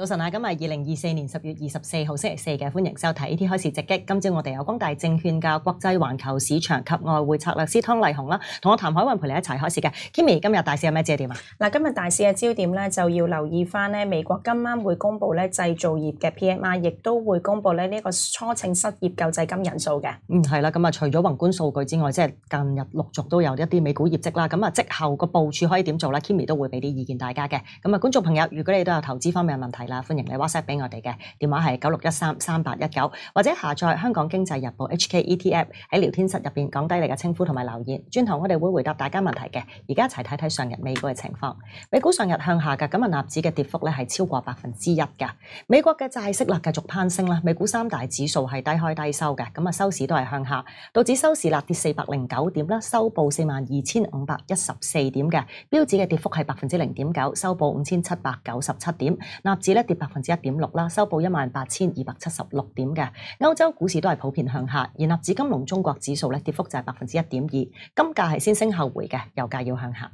早晨啊！今日二零二四年十月二十四号星期四嘅，欢迎收睇呢 T 开始直击。今朝我哋有光大证券嘅国际环球市场及外汇策略师汤丽红啦，同我谭海云陪你一齐开始嘅。Kimmy 今日大市有咩焦点啊？嗱，今日大市嘅焦点咧就要留意翻咧，美国今晚会公布咧制造业嘅 PMI，亦都会公布咧呢个初请失业救济金人数嘅。嗯，系啦，咁啊，除咗宏观数据之外，即系近日陆续都有一啲美股业绩啦。咁啊，即后个部署可以点做咧？Kimmy 都会俾啲意见大家嘅。咁啊，观众朋友，如果你都有投资方面嘅问题，啦，歡迎你 WhatsApp 俾我哋嘅電話係九六一三三八一九，或者下載香港經濟日報 h k e T f 喺聊天室入面講低你嘅稱呼同埋留言。轉頭我哋會回答大家問題嘅。而家一齊睇睇上日美股嘅情況。美股上日向下嘅，咁啊納指嘅跌幅咧係超過百分之一㗎。美國嘅債息率繼續攀升啦，美股三大指數係低開低收嘅，咁啊收市都係向下。道指收市啦跌四百零九點啦，收報四萬二千五百一十四點嘅標指嘅跌幅係百分之零點九，收報五千七百九十七點。納指一跌百分之一點六啦，收報一萬八千二百七十六點嘅。歐洲股市都係普遍向下，而納指金融中國指數咧跌幅就係百分之一點二。金價係先升後回嘅，油價要向下。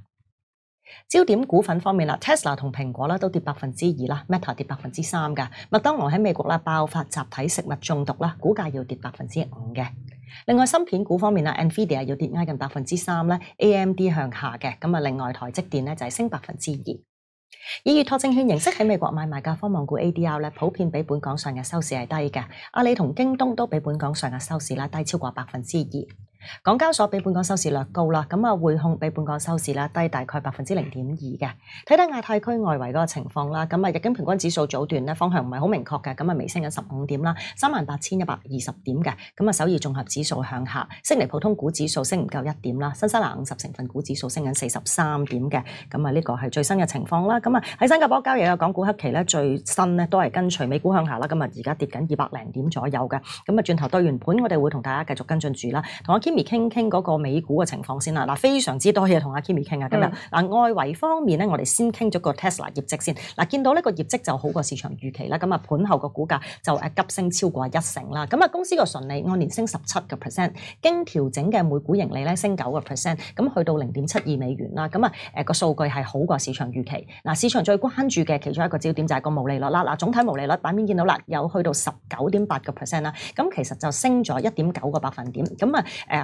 焦點股份方面啦，Tesla 同蘋果啦都跌百分之二啦，Meta 跌百分之三嘅。麥當勞喺美國啦爆發集體食物中毒啦，股價要跌百分之五嘅。另外芯片股方面啦，Nvidia 要跌挨近百分之三啦 a m d 向下嘅。咁啊，另外台積電咧就係升百分之二。以預託证券形式喺美国买卖嘅科网股 ADR 咧，普遍比本港上日收市係低嘅。阿里同京东都比本港上日收市啦低超过百分之二。港交所比本港收市略高啦，咁啊匯控比本港收市啦低大概百分之零點二嘅。睇睇亞太區外圍嗰個情況啦，咁啊日經平均指數早段咧方向唔係好明確嘅，咁啊微升緊十五點啦，三萬八千一百二十點嘅。咁啊首爾綜合指數向下，升尼普通股指數升唔夠一點啦，新西蘭五十成分股指數升緊四十三點嘅。咁啊呢個係最新嘅情況啦。咁啊喺新加坡交易嘅港股黑期咧，最新咧都係跟隨美股向下啦。咁啊而家跌緊二百零點左右嘅。咁啊轉頭對完盤，我哋會同大家繼續跟進住啦。同阿 Kim。傾傾嗰個美股嘅情況先啦，嗱非常之多嘢同阿 Kimi 傾啊，咁日嗱外圍方面咧，我哋先傾咗個 Tesla 業績先，嗱見到呢個業績就好過市場預期啦，咁啊盤後個股價就誒急升超過一成啦，咁啊公司個純利按年升十七個 percent，經調整嘅每股盈利咧升九個 percent，咁去到零點七二美元啦，咁啊誒個數據係好過市場預期，嗱市場最關注嘅其中一個焦點就係個毛利率啦，嗱總體毛利率版面見到啦，有去到十九點八個 percent 啦，咁其實就升咗一點九個百分點，咁啊誒。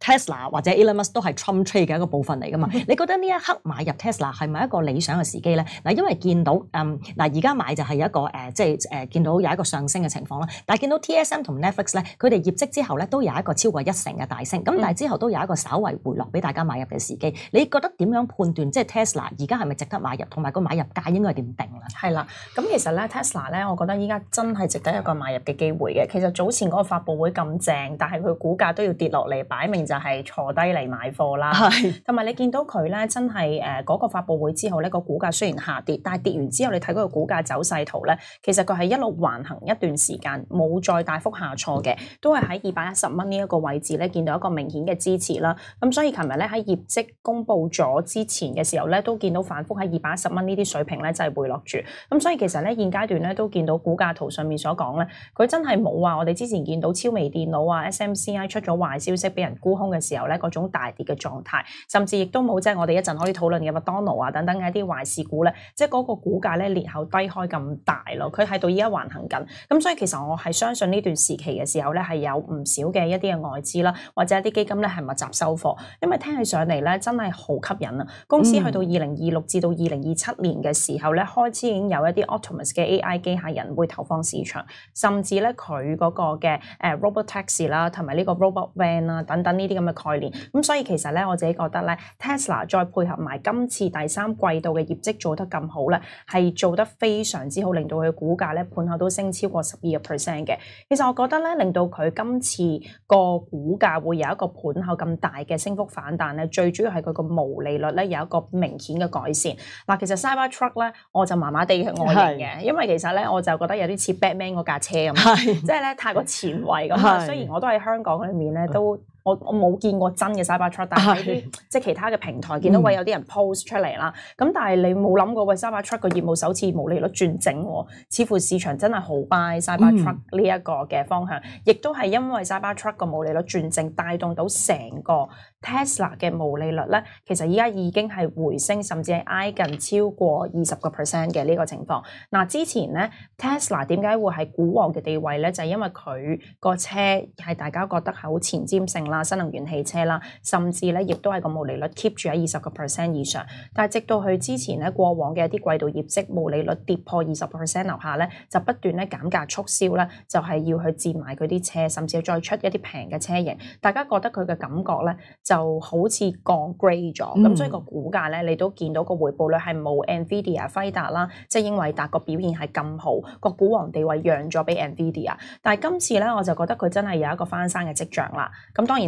Tesla 或者 Elon Musk 都係 Trump Trade 嘅一個部分嚟噶嘛？你覺得呢一刻買入 Tesla 係咪一個理想嘅時機咧？嗱，因為見到嗯嗱，而家買就係一個誒，即係誒見到有一個上升嘅情況啦。但係見到 TSM 同 Netflix 咧，佢哋業績之後咧，都有一個超過一成嘅大升。咁但係之後都有一個稍為回落，俾大家買入嘅時機。你覺得點樣判斷即係 Tesla 而家係咪值得買入，同埋個買入價應該係點定咧？係啦，咁其實咧 Tesla 咧，我覺得依家真係值得一個買入嘅機會嘅。其實早前嗰個發佈會咁正，但係佢股價都要跌落嚟擺明。就係坐低嚟買貨啦，同埋你見到佢咧，真係誒嗰個發佈會之後咧，個股價雖然下跌，但係跌完之後你睇嗰個股價走勢圖咧，其實佢係一路橫行一段時間，冇再大幅下挫嘅，都係喺二百一十蚊呢一個位置咧，見到一個明顯嘅支持啦。咁所以琴日咧喺業績公布咗之前嘅時候咧，都見到反覆喺二百一十蚊呢啲水平咧，就係回落住。咁所以其實咧，現階段咧都見到股價圖上面所講咧，佢真係冇話我哋之前見到超微電腦啊、SMCI 出咗壞消息俾人估。空嘅時候咧，嗰種大跌嘅狀態，甚至亦都冇即係我哋一陣可以討論嘅麥當勞啊等等嘅一啲壞市股咧，即係嗰個股價咧裂口低開咁大咯，佢喺到依家橫行緊。咁所以其實我係相信呢段時期嘅時候咧，係有唔少嘅一啲嘅外資啦，或者一啲基金咧係密集收貨，因為聽起上嚟咧真係好吸引啊！公司去到二零二六至到二零二七年嘅時候咧，開始已經有一啲 Autonomous 嘅 AI 機械人會投放市場，甚至咧佢嗰個嘅誒 Robot Taxi 啦，同埋呢個 Robot Van 啦等等呢。啲咁嘅概念，咁所以其實咧，我自己覺得咧，Tesla 再配合埋今次第三季度嘅業績做得咁好咧，係做得非常之好，令到佢股價咧盤後都升超過十二個 percent 嘅。其實我覺得咧，令到佢今次個股價會有一個盤後咁大嘅升幅反彈咧，最主要係佢個毛利率咧有一個明顯嘅改善。嗱，其實 Cybertruck 咧，我就麻麻地外形嘅，因為其實咧，我就覺得有啲似 Batman 嗰架車咁，即系咧，太過前卫咁。雖然我都喺香港裏面咧都。我我冇見過真嘅 Cybertruck，但係啲即係其他嘅平台見到喂有啲人 post 出嚟啦。咁但係你冇諗過喂 Cybertruck 個業務首次無利率轉正，似乎市場真係好 buy Cybertruck 呢一個嘅方向。亦都係因為 Cybertruck 個無利率轉正，帶動到成個 Tesla 嘅無利率咧，其實依家已經係回升，甚至係挨近超過二十個 percent 嘅呢個情況。嗱，之前咧 Tesla 點解會係股王嘅地位咧，就因為佢個車係大家覺得係好前瞻性啦。新能源汽車啦，甚至咧亦都係個毛利率 keep 住喺二十個 percent 以上。但係直到佢之前咧過往嘅一啲季度業績毛利率跌破二十 percent 留下咧，就不斷咧減價促銷啦，就係要去佔埋佢啲車，甚至再出一啲平嘅車型。大家覺得佢嘅感覺咧就好似降 grade 咗。咁所以個股價咧，你都見到個回報率係冇 Nvidia 輝達啦，即係英偉達個表現係咁好，個股王地位讓咗俾 Nvidia。但係今次咧，我就覺得佢真係有一個翻生嘅跡象啦。咁當然。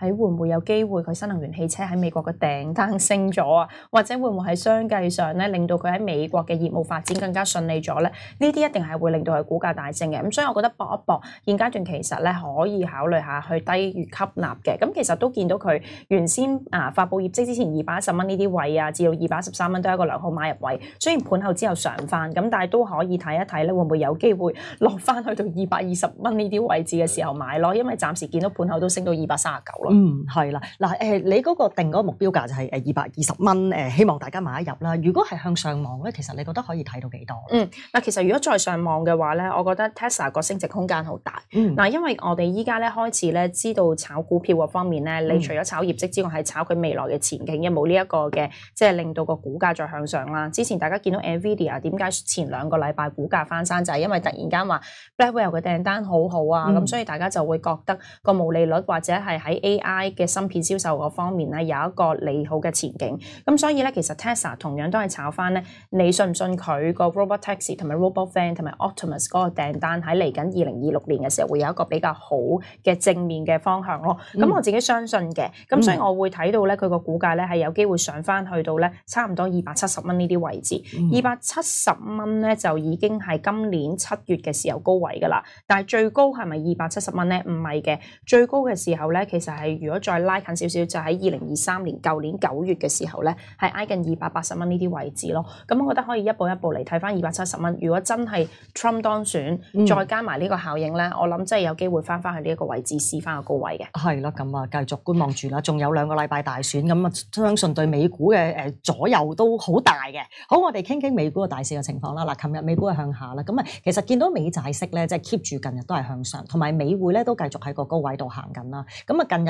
喺會唔會有機會佢新能源汽車喺美國嘅訂單升咗啊？或者會唔會喺商計上咧，令到佢喺美國嘅業務發展更加順利咗咧？呢啲一定係會令到佢股價大升嘅。咁所以我覺得搏一搏，現階段其實咧可以考慮下去低月吸納嘅。咁其實都見到佢原先啊發佈業績之前二百一十蚊呢啲位啊，至到二百一十三蚊都係一個良好買入位。雖然盤後之後上翻，咁但係都可以睇一睇咧，會唔會有機會落翻去到二百二十蚊呢啲位置嘅時候買咯？因為暫時見到盤後都升到二百三十九咯。嗯，係啦，嗱誒，你嗰個定嗰個目標價就係誒二百二十蚊誒，希望大家買一入啦。如果係向上望咧，其實你覺得可以睇到幾多？嗯，嗱，其實如果再上望嘅話咧，我覺得 Tesla 個升值空間好大。嗯，嗱，因為我哋依家咧開始咧知道炒股票嘅方面咧，你除咗炒業績之外，係炒佢未來嘅前景有冇呢一個嘅即係令到個股價再向上啦。之前大家見到 Nvidia 點解前兩個禮拜股價翻山，就係因為突然間話 Blackwell 嘅訂單好好啊，咁所以大家就會覺得個毛利率或者係喺 A I 嘅芯片銷售嗰方面咧有一個利好嘅前景，咁所以咧其實 Tesla 同樣都係炒翻咧，你信唔信佢個 robot taxi 同埋 robot f a n 同埋 a u t i m u s 嗰個訂單喺嚟緊二零二六年嘅時候會有一個比較好嘅正面嘅方向咯，咁我自己相信嘅，咁所以我會睇到咧佢個股價咧係有機會上翻去到咧差唔多二百七十蚊呢啲位置，二百七十蚊咧就已經係今年七月嘅時候高位噶啦，但係最高係咪二百七十蚊咧？唔係嘅，最高嘅時候咧其實係。如果再拉近少少，就喺二零二三年舊年九月嘅時候咧，係挨近二百八十蚊呢啲位置咯。咁我覺得可以一步一步嚟睇翻二百七十蚊。如果真係 Trump 當選，再加埋呢個效應咧，我諗真係有機會翻翻去呢一個位置試翻個高位嘅。係啦，咁啊，繼續觀望住啦。仲有兩個禮拜大選，咁啊，相信對美股嘅誒左右都好大嘅。好，我哋傾傾美股嘅大市嘅情況啦。嗱，琴日美股係向下啦，咁啊，其實見到美債息咧，即係 keep 住近日都係向上，同埋美匯咧都繼續喺個高位度行緊啦。咁啊，近日。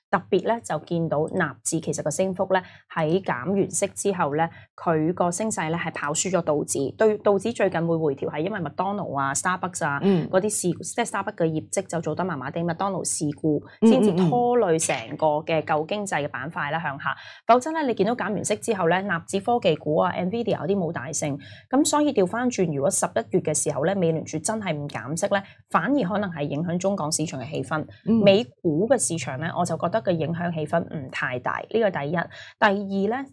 特別咧就見到納指其實個升幅咧喺減完息之後咧，佢個升勢咧係跑輸咗道指。對道指最近會回調係因為麥當勞啊、Starbucks 啊嗰啲事，即係 Starbucks 嘅業績就做得麻麻地，麥當勞事故先至拖累成個嘅舊經濟嘅板塊咧向下。否則咧，你見到減完息之後咧，納指科技股啊、Nvidia 有啲冇大升，咁所以調翻轉。如果十一月嘅時候咧，美聯儲真係唔減息咧，反而可能係影響中港市場嘅氣氛。美股嘅市場咧，我就覺得。嘅影響氣氛唔太大，呢個第一。第二咧。